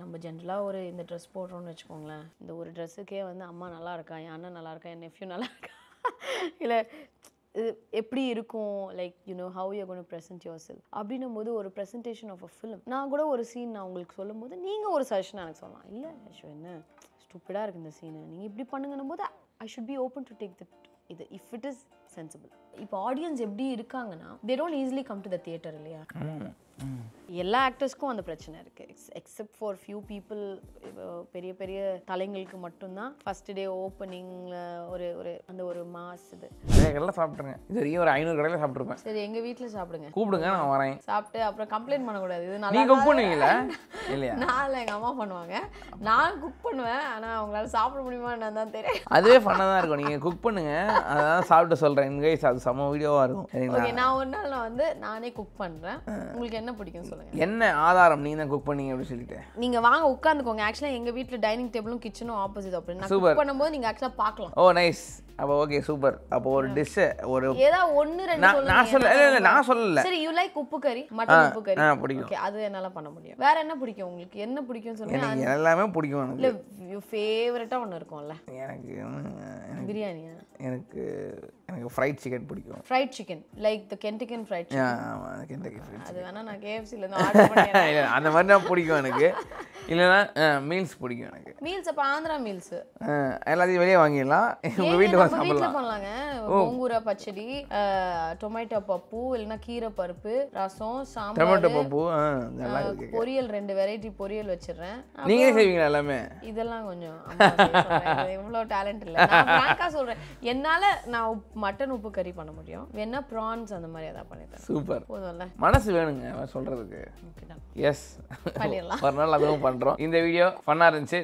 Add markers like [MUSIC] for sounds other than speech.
நம்ம ஜென்ரலாக ஒரு இந்த ட்ரெஸ் போடுறோம்னு வச்சுக்கோங்களேன் இந்த ஒரு ட்ரெஸ்ஸுக்கே வந்து அம்மா நல்லா இருக்கா என் அண்ணன் நல்லா இருக்கா என் நெஃப்யூ நல்லா இருக்கா [LAUGHS] இல்லை இது எப்படி இருக்கும் like you know how you can present yourself அப்படின்னும் போது ஒரு ப்ரெசன்டேஷன் ஆஃப் அ ஃபிலிம் நான் கூட ஒரு சீன் நான் உங்களுக்கு சொல்லும் போது நீங்கள் ஒரு சஜஷன் எனக்கு சொல்லலாம் இல்லை ஐஷோ என்ன ஸ்டூப்பிடாக இருக்குது இந்த சீனு நீங்கள் இப்படி பண்ணுங்கன்னும் போது I should be open to take that இது இஃப் இட் இஸ் சென்சிபிள் இப்போ ஆடியன்ஸ் எப்படி இருக்காங்கன்னா they don't easily come to the theatre இல்லையா எல்லா ஆக்டர்ஸ்க்கும் அந்த பிரச்சனை இருக்குது எக்ஸப்ட் ஃபார் ஃபியூ பீப்புள் பெரிய பெரிய தலைங்களுக்கு மட்டும்தான் ஃபர்ஸ்ட் டே ஓப்பனிங்கில் ஒரு ஒரு அந்த ஒரு மாஸ் இது கடையில் சாப்பிட்ருங்க இது ஒரு ஐநூறு கடையில் சாப்பிட்ருப்பேன் சரி எங்கள் வீட்டில் சாப்பிடுங்க கூப்பிடுங்க நான் வரேன் சாப்பிட்டு அப்புறம் கம்ப்ளைண்ட் பண்ணக்கூடாது இது நான் குக் பண்ணுவீங்கள இல்லையா நான் எங்கள் அம்மா பண்ணுவாங்க நான் குக் பண்ணுவேன் ஆனால் அவங்களால சாப்பிட முடியுமா என்ன தான் தெரியும் அதுவே ஃபன்னாக தான் இருக்கும் நீங்கள் குக் பண்ணுங்க அதான் சாப்பிட்டு சொல்கிறேன் என்கைஸ் அது சம வீடியோவாக இருக்கும் நான் ஒரு நாள் நான் வந்து நானே குக் பண்ணுறேன் உங்களுக்கு என்ன பிடிக்கும் சொல்லுங்கள் சொல்லுங்கள் என்ன ஆதாரம் நீ தான் குக் பண்ணீங்க அப்படின்னு சொல்லிட்டு நீங்கள் வாங்க உட்காந்துக்கோங்க ஆக்சுவலாக எங்கள் வீட்டில் டைனிங் டேபிளும் கிச்சனும் ஆப்போசிட் அப்படி நான் குக் பண்ணும்போது நீங்கள் ஆக்சுவலாக பார்க்கலாம் ஓ நைஸ் அப்போ ஓகே சூப்பர் அப்போ ஒரு டிஷ் ஒரு ஏதா ஒன்னு ரெண்டு நான் சொல்ல இல்ல இல்ல நான் சொல்லல சரி யூ லைக் உப்பு கறி மட்டன் உப்பு கறி ஆ பிடிக்கும் ஓகே அது என்னால பண்ண முடியும் வேற என்ன பிடிக்கும் உங்களுக்கு என்ன பிடிக்கும் சொல்லுங்க எல்லாமே பிடிக்கும் எனக்கு இல்ல ஃபேவரட்டா ஒன்னு இருக்கும்ல எனக்கு பிரியாணியா எனக்கு எனக்கு ஃப்ரைட் சிக்கன் பிடிக்கும் fried chicken like the Kentucky fried chicken ஆமாம் ஃப்ரைட் அது வேணா நான் கேஎஃப்சில ல ஆர்டர் [LAUGHS] பண்ணேன் இல்ல அந்த மாதிரி தான் பிடிக்கும் எனக்கு இல்லனா மீல்ஸ் பிடிக்கும் எனக்கு மீல்ஸ் அப்ப ஆந்திரா மீல்ஸ் எல்லாத்தையும் வெளியே வாங்கிடலாம் உங்க வந்து சாப்பிடலாம் வீட்டுல பண்ணலாங்க கோங்கூரா பச்சடி டொமேட்டோ பப்பு இல்லைன்னா கீரை பருப்பு ரசம் சாம்பார் பப்பு பொரியல் ரெண்டு வெரைட்டி பொரியல் வச்சிடுறேன் நீங்களே செய்வீங்களா எல்லாமே இதெல்லாம் கொஞ்சம் இவ்வளோ டேலண்ட் இல்லை நான் சொல்கிறேன் என்னால் நான் மட்டன் உப்பு கறி பண்ண முடியும் வேணா ப்ரான்ஸ் அந்த மாதிரி ஏதாவது பண்ணிடுறேன் சூப்பர் போதும்ல மனசு வேணுங்க அவன் சொல்கிறதுக்கு எஸ் பண்ணிடலாம் ஒரு நாள் அதுவும் பண்ணுறோம் இந்த வீடியோ ஃபன்னாக இருந்துச்சு